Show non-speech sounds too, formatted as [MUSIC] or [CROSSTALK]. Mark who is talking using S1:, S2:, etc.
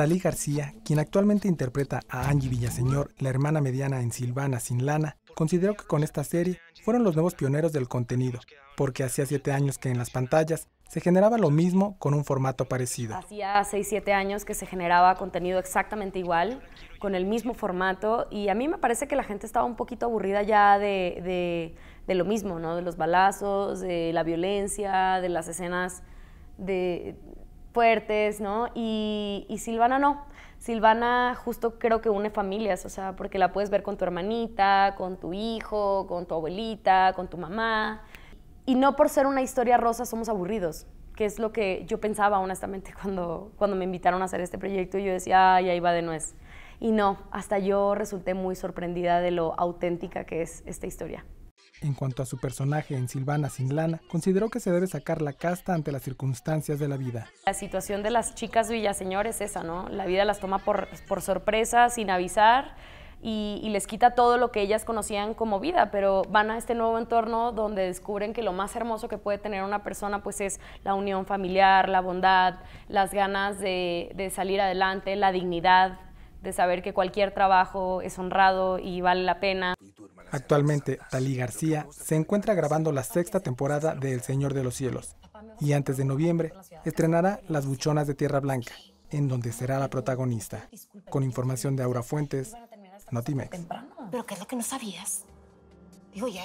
S1: Natalie García, quien actualmente interpreta a Angie Villaseñor, la hermana mediana en Silvana Sin Lana, consideró que con esta serie fueron los nuevos pioneros del contenido, porque hacía siete años que en las pantallas se generaba lo mismo con un formato parecido.
S2: Hacía seis, siete años que se generaba contenido exactamente igual, con el mismo formato, y a mí me parece que la gente estaba un poquito aburrida ya de, de lo mismo, ¿no? de los balazos, de la violencia, de las escenas de, fuertes, ¿no? Y, Silvana no. Silvana justo creo que une familias, o sea, porque la puedes ver con tu hermanita, con tu hijo, con tu abuelita, con tu mamá. Y no por ser una historia rosa somos aburridos, que es lo que yo pensaba honestamente [LAUGHS] cuando, cuando me invitaron a hacer este proyecto y yo decía, ay, ahí va de nuez. Y no, hasta yo resulté muy sorprendida de lo auténtica que es esta historia.
S1: En cuanto a su personaje en Silvana Sin Lana, consideró que se debe sacar la casta ante las circunstancias de la vida.
S2: La situación de las chicas Villaseñor es esa, ¿no? La vida las toma por, sorpresa, sin avisar. Y, les quita todo lo que ellas conocían como vida, pero van a este nuevo entorno donde descubren que lo más hermoso que puede tener una persona pues es la unión familiar, la bondad, las ganas de, de salir adelante, la dignidad, de saber que cualquier trabajo es honrado y vale la pena.
S1: Actualmente, Talí García se encuentra grabando la sexta temporada de El Señor de los Cielos y antes de noviembre estrenará Las Buchonas de Tierra Blanca, en donde será la protagonista. Con información de Aura Fuentes, Notimex.
S2: ¿Pero qué es lo que no sabías? Digo, ya